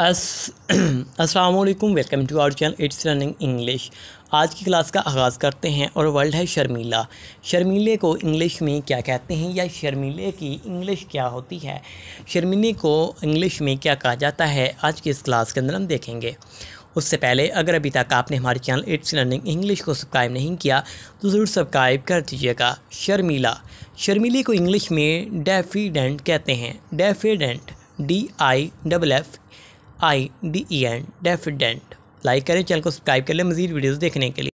वालेकुम welcome to our channel it's running English आज की क्लास का आगाज़ करते हैं और वर्ल्ड है शर्मीला शर्मीले को इंग्लिश में क्या कहते हैं या शर्मीले की इंग्लिश क्या होती है शर्मीले को इंग्लिश में क्या कहा जाता है आज की इस क्लास के अंदर हम देखेंगे उससे पहले अगर अभी तक आपने हमारे चैनल इट्स लर्निंग इंग्लिश को सब्सक्राइब नहीं किया तो ज़रूर सब्सक्राइब कर दीजिएगा शर्मीला शर्मीले को इंग्लिश में डेफिडेंट कहते हैं diffident D I double F I D E N diffident like करें चैनल को सब्सक्राइब कर लें मजीद वीडियोज़ देखने के लिए